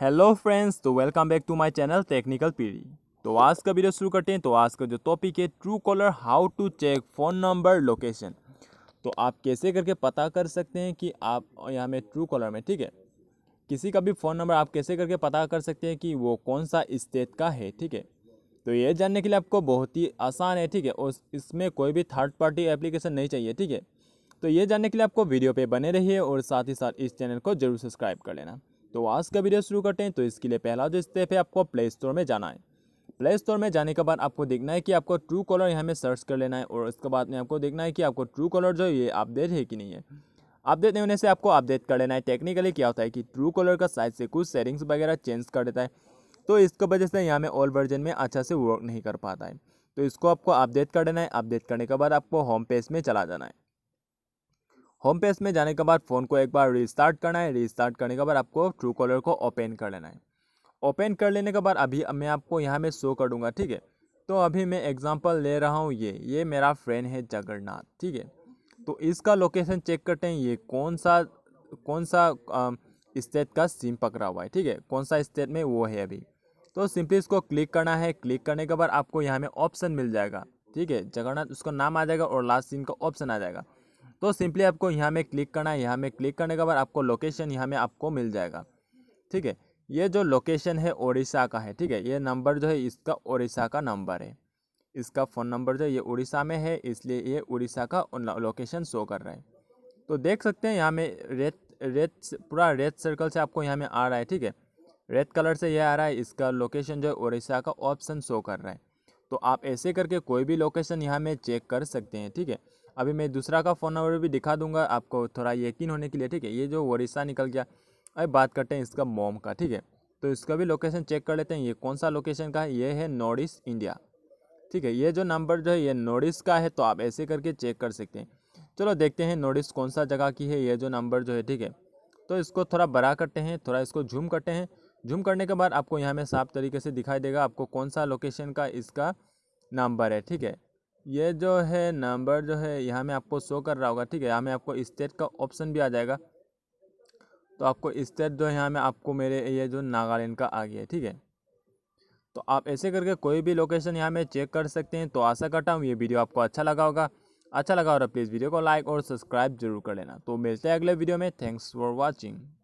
hello friends तो welcome back to my channel technical पीढ़ी तो आज का वीडियो शुरू करते हैं तो आज का जो टॉपिक है Truecaller how to check phone number location तो आप कैसे करके पता कर सकते हैं कि आप यहाँ में ट्रू कॉलर में ठीक है किसी का भी फ़ोन नंबर आप कैसे करके पता कर सकते हैं कि वो कौन सा स्टेट का है ठीक है तो ये जानने के लिए आपको बहुत ही आसान है ठीक है और इसमें कोई भी थर्ड पार्टी एप्लीकेशन नहीं चाहिए ठीक है तो ये जानने के लिए आपको वीडियो पे बने रहिए और साथ ही साथ इस चैनल को जरूर सब्सक्राइब कर लेना तो आज का वीडियो शुरू करते हैं तो इसके लिए पहला जो स्टेप है आपको प्ले स्टोर में जाना है प्ले स्टोर में जाने के बाद आपको देखना है कि आपको ट्रू कॉलर यहाँ में सर्च कर लेना है और उसके बाद में आपको देखना है कि आपको ट्रू कॉलर जो ये अपडेट है कि नहीं है अपडेट नहीं होने से आपको अपडेट कर लेना है टेक्निकली क्या होता है कि ट्रू कॉलर का साइज से कुछ सेटिंग्स वगैरह चेंज कर देता है तो इसके वजह से यहाँ में ओल्ड वर्जन में अच्छा से वर्क नहीं कर पाता है तो इसको आपको अपडेट कर देना है अपडेट करने के बाद आपको होम पेज में चला जाना है होम पेज में जाने के बाद फ़ोन को एक बार रिस्टार्ट करना है रिस्टार्ट करने के बाद आपको ट्रू कॉलर को ओपन कर लेना है ओपन कर लेने के बाद अभी मैं आपको यहाँ में शो कर दूँगा ठीक है तो अभी मैं एग्ज़ाम्पल ले रहा हूँ ये ये मेरा फ्रेंड है जगन्नाथ ठीक है तो इसका लोकेशन चेक करते हैं ये कौन सा कौन सा स्टेट का सिम पकड़ा हुआ है ठीक है कौन सा स्टेट में वो है अभी तो सिंपली इसको क्लिक करना है क्लिक करने के बाद आपको यहाँ में ऑप्शन मिल जाएगा ठीक है जगन्नाथ उसका नाम आ जाएगा और लास्ट सिम का ऑप्शन आ जाएगा तो सिंपली आपको यहाँ में क्लिक करना है यहाँ में क्लिक करने के बाद आपको लोकेशन यहाँ में आपको मिल जाएगा ठीक है ये जो लोकेशन है ओडिशा का है ठीक है ये नंबर जो है इसका ओडिशा का नंबर है इसका फ़ोन नंबर जो है ये उड़ीसा में है इसलिए ये उड़ीसा का लोकेशन शो कर रहा है तो देख सकते हैं यहाँ में रेड रेड पूरा रेड सर्कल से आपको यहाँ में आ रहा है ठीक है रेड कलर से यह आ रहा है इसका लोकेशन जो है उड़ीसा का ऑप्शन शो कर रहा है तो आप ऐसे करके कोई भी लोकेशन यहाँ में चेक कर सकते हैं ठीक है अभी मैं दूसरा का फ़ोन नंबर भी दिखा दूंगा आपको थोड़ा यकीन होने के लिए ठीक है ये जो वरिसा निकल गया अब बात करते हैं इसका मोम का ठीक है तो इसका भी लोकेशन चेक कर लेते हैं ये कौन सा लोकेशन का है ये है नॉर्थ ईस्ट इंडिया ठीक है ये जो नंबर जो है ये नॉर्थ ईस्ट का है तो आप ऐसे करके चेक कर सकते हैं चलो देखते हैं नॉर्थ ईस्ट कौन सा जगह की है ये जो नंबर जो है ठीक है तो इसको थोड़ा बड़ा करते हैं थोड़ा इसको झूम करते हैं झूम करने के बाद आपको यहाँ में साफ तरीके से दिखाई देगा आपको कौन सा लोकेशन का इसका नंबर है ठीक है ये जो है नंबर जो है यहाँ में आपको शो कर रहा होगा ठीक है यहाँ में आपको स्टेट का ऑप्शन भी आ जाएगा तो आपको स्टेट जो है यहाँ में आपको मेरे ये जो नागालैंड का आ गया ठीक है तो आप ऐसे करके कोई भी लोकेशन यहाँ में चेक कर सकते हैं तो आशा करता हूँ ये वीडियो आपको अच्छा लगा होगा अच्छा लगा होगा प्लीज़ वीडियो को लाइक और सब्सक्राइब जरूर कर लेना तो मिलते हैं अगले वीडियो में थैंक्स फॉर वॉचिंग